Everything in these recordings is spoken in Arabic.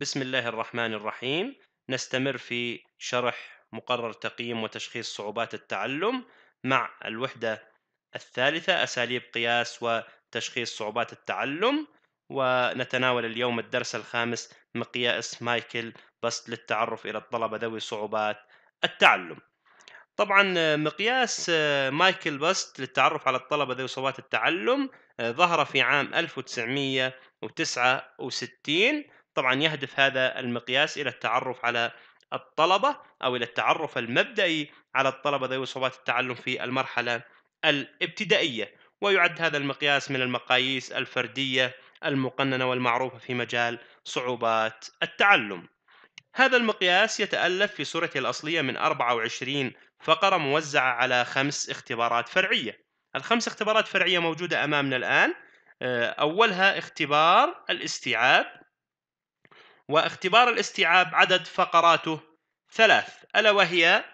بسم الله الرحمن الرحيم نستمر في شرح مقرر تقييم وتشخيص صعوبات التعلم مع الوحدة الثالثة أساليب قياس وتشخيص صعوبات التعلم ونتناول اليوم الدرس الخامس مقياس مايكل بس للتعرف إلى الطلبة ذوي صعوبات التعلم طبعا مقياس مايكل بست للتعرف على الطلبة ذوي صعوبات التعلم آه، ظهر في عام 1969 طبعا يهدف هذا المقياس إلى التعرف على الطلبة أو إلى التعرف المبدئي على الطلبة ذوي صعوبات التعلم في المرحلة الابتدائية ويعد هذا المقياس من المقاييس الفردية المقننة والمعروفة في مجال صعوبات التعلم هذا المقياس يتألف في صورته الأصلية من 24 فقرة موزعة على خمس اختبارات فرعية الخمس اختبارات فرعية موجودة أمامنا الآن آه، أولها اختبار الاستيعاب واختبار الاستيعاب عدد فقراته ثلاث ألا وهي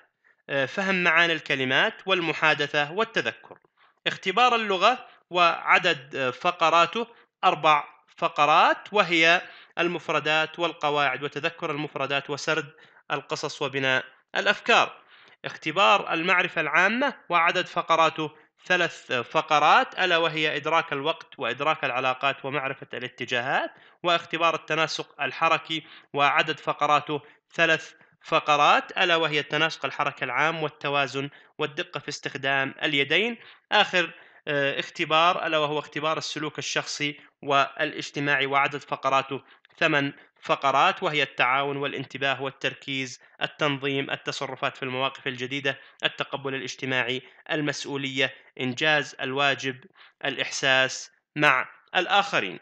آه، فهم معاني الكلمات والمحادثة والتذكر اختبار اللغة وعدد آه، فقراته أربع فقرات وهي المفردات والقواعد وتذكر المفردات وسرد القصص وبناء الأفكار اختبار المعرفة العامة وعدد فقراته ثلاث فقرات الا وهي ادراك الوقت وادراك العلاقات ومعرفه الاتجاهات واختبار التناسق الحركي وعدد فقراته ثلاث فقرات الا وهي التناسق الحركه العام والتوازن والدقه في استخدام اليدين اخر آه، اختبار الا وهو اختبار السلوك الشخصي والاجتماعي وعدد فقراته ثمان فقرات وهي التعاون والانتباه والتركيز، التنظيم، التصرفات في المواقف الجديدة، التقبل الاجتماعي، المسؤولية، إنجاز الواجب، الإحساس مع الآخرين.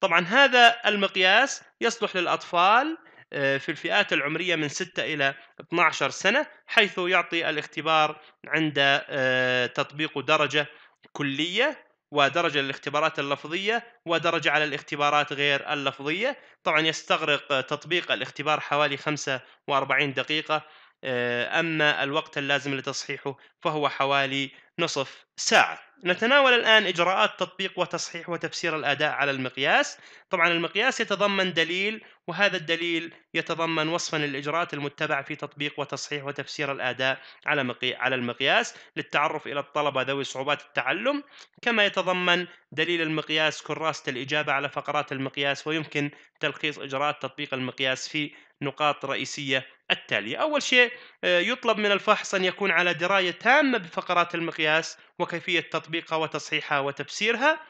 طبعا هذا المقياس يصلح للأطفال آه، في الفئات العمرية من 6 إلى 12 سنة حيث يعطي الاختبار عند آه، تطبيق درجة كلية ودرجة للاختبارات اللفظية ودرجة على الاختبارات غير اللفظية طبعا يستغرق تطبيق الاختبار حوالي 45 دقيقة آه، أما الوقت اللازم لتصحيحه فهو حوالي نصف ساعة نتناول الآن إجراءات تطبيق وتصحيح وتفسير الأداء على المقياس طبعا المقياس يتضمن دليل وهذا الدليل يتضمن وصفا للإجراءات المتبعة في تطبيق وتصحيح وتفسير الأداء على على المقياس للتعرف إلى الطلبة ذوي صعوبات التعلم كما يتضمن دليل المقياس كراسة الإجابة على فقرات المقياس ويمكن تلخيص إجراءات تطبيق المقياس في نقاط رئيسية التالية أول شيء آه، يطلب من الفحص أن يكون على دراية تامة بفقرات المقياس القياس وكيفية تطبيقها وتصحيحها وتفسيرها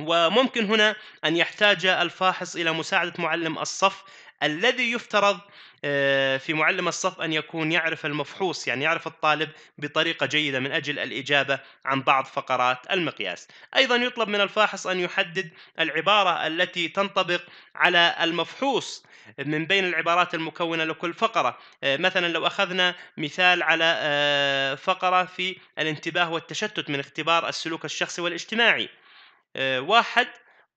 وممكن هنا أن يحتاج الفاحص إلى مساعدة معلم الصف الذي يفترض آه، في معلم الصف ان يكون يعرف المفحوص يعني يعرف الطالب بطريقه جيده من اجل الاجابه عن بعض فقرات المقياس. ايضا يطلب من الفاحص ان يحدد العباره التي تنطبق على المفحوص من بين العبارات المكونه لكل فقره، آه، مثلا لو اخذنا مثال على آه، فقره في الانتباه والتشتت من اختبار السلوك الشخصي والاجتماعي. واحد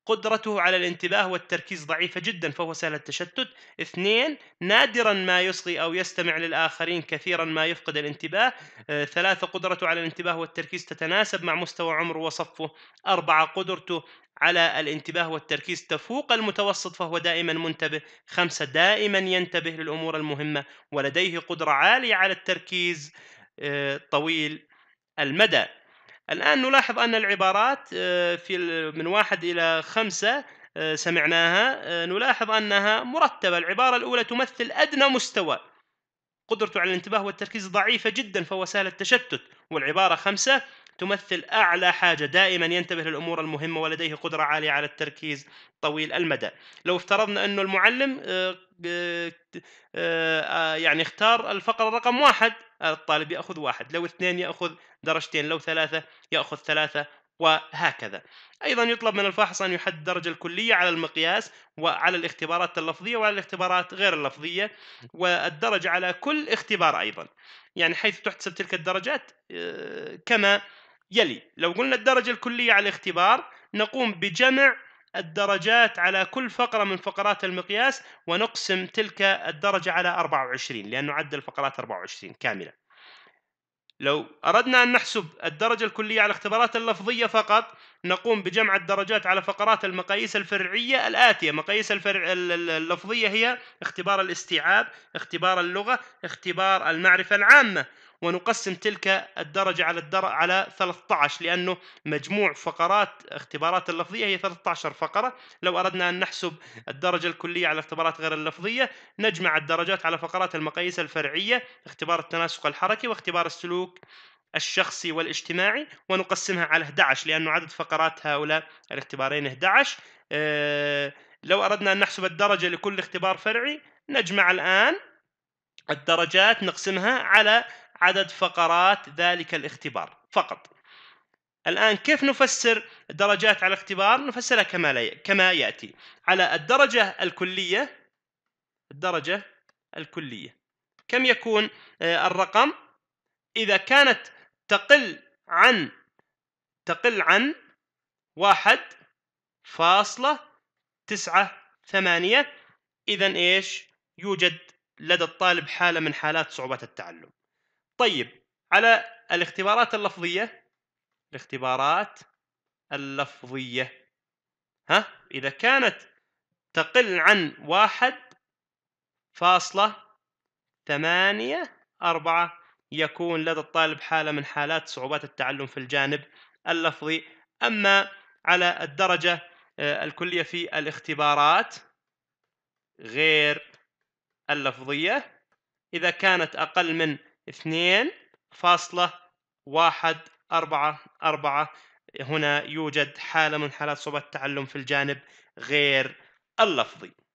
قدرته على الانتباه والتركيز ضعيفة جدا فهو سهل التشتت اثنين نادرا ما يصغي أو يستمع للآخرين كثيرا ما يفقد الانتباه آه، ثلاثة قدرته على الانتباه والتركيز تتناسب مع مستوى عمره وصفه أربعة قدرته على الانتباه والتركيز تفوق المتوسط فهو دائما منتبه خمسة دائما ينتبه للأمور المهمة ولديه قدرة عالية على التركيز آه، طويل المدى الآن نلاحظ أن العبارات آه، في من واحد إلى خمسة آه، سمعناها آه، نلاحظ أنها مرتبة العبارة الأولى تمثل أدنى مستوى قدرته على الانتباه والتركيز ضعيفة جدا فهو سهل التشتت والعبارة خمسة تمثل أعلى حاجة دائما ينتبه للأمور المهمة ولديه قدرة عالية على التركيز طويل المدى لو افترضنا أنه المعلم آه، آه، آه، يعني اختار الفقرة رقم واحد الطالب يأخذ واحد لو اثنين يأخذ درجتين لو ثلاثة يأخذ ثلاثة وهكذا أيضا يطلب من الفاحص أن يحدد الدرجة الكلية على المقياس وعلى الاختبارات اللفظية وعلى الاختبارات غير اللفظية والدرجة على كل اختبار أيضا يعني حيث تحتسب تلك الدرجات كما يلي لو قلنا الدرجة الكلية على الاختبار نقوم بجمع الدرجات على كل فقرة من فقرات المقياس ونقسم تلك الدرجة على 24 لأنه نعدل الفقرات 24 كاملة لو أردنا أن نحسب الدرجة الكلية على الاختبارات اللفظية فقط نقوم بجمع الدرجات على فقرات المقاييس الفرعية الآتية مقاييس الفرع اللفظية هي اختبار الاستيعاب اختبار اللغة اختبار المعرفة العامة ونقسم تلك الدرجة على الدر... على 13 لأنه مجموع فقرات اختبارات اللفظية هي 13 فقرة لو أردنا أن نحسب الدرجة الكلية على اختبارات غير اللفظية نجمع الدرجات على فقرات المقاييس الفرعية اختبار التناسق الحركي واختبار السلوك الشخصي والاجتماعي ونقسمها على 11 لأنه عدد فقرات هؤلاء الاختبارين 11 آه، لو أردنا أن نحسب الدرجة لكل اختبار فرعي نجمع الآن الدرجات نقسمها على عدد فقرات ذلك الاختبار فقط الآن كيف نفسر درجات على الاختبار نفسرها كما كما يأتي على الدرجة الكلية الدرجة الكلية كم يكون آه، الرقم إذا كانت تقل عن تقل عن واحد فاصلة تسعة ثمانية إذا إيش يوجد لدى الطالب حالة من حالات صعوبة التعلم طيب على الاختبارات اللفظيه الاختبارات اللفظيه ها اذا كانت تقل عن واحد فاصلة ثمانية أربعة يكون لدى الطالب حالة من حالات صعوبات التعلم في الجانب اللفظي أما على الدرجة آه، الكلية في الاختبارات غير اللفظية إذا كانت أقل من اثنين فاصلة واحد أربعة أربعة هنا يوجد حالة من حالات صعوبة التعلم في الجانب غير اللفظي